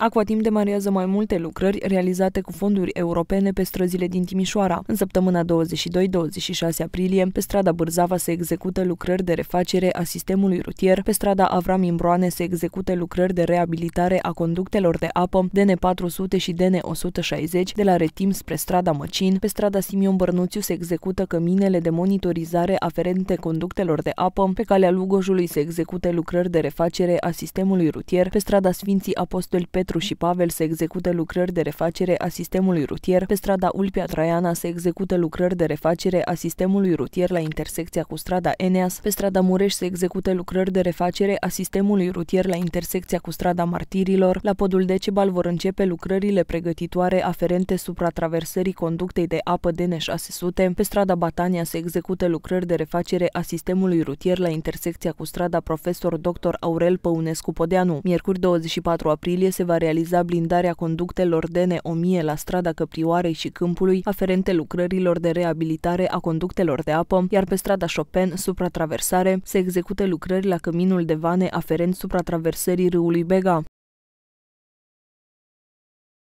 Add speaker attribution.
Speaker 1: Aquatim demarează mai multe lucrări realizate cu fonduri europene pe străzile din Timișoara. În săptămâna 22-26 aprilie, pe strada Bârzava se execută lucrări de refacere a sistemului rutier, pe strada Avram Imbroane se execută lucrări de reabilitare a conductelor de apă DN400 și DN160 de la Retim spre strada Măcin, pe strada Simion Bărnuțiu se execută căminele de monitorizare aferente conductelor de apă, pe calea Lugojului se execută lucrări de refacere a sistemului rutier, pe strada Sfinții Apostoli Petru Petru și Pavel se execută lucrări de refacere a sistemului rutier, pe strada Ulpia Traiana se execută lucrări de refacere a sistemului rutier la intersecția cu strada Eneas, pe strada Mureș se execută lucrări de refacere a sistemului rutier la intersecția cu strada Martirilor, la podul Decebal vor începe lucrările pregătitoare aferente supratraversării conductei de apă DN600, pe strada Batania se execută lucrări de refacere a sistemului rutier la intersecția cu strada Profesor Dr. Aurel Păunescu Podeanu. Miercuri 24 aprilie se va realiza blindarea conductelor DN1000 la strada Căprioarei și Câmpului, aferente lucrărilor de reabilitare a conductelor de apă, iar pe strada Chopin, supratraversare, se execută lucrări la căminul de vane aferent supra-traversării râului Bega.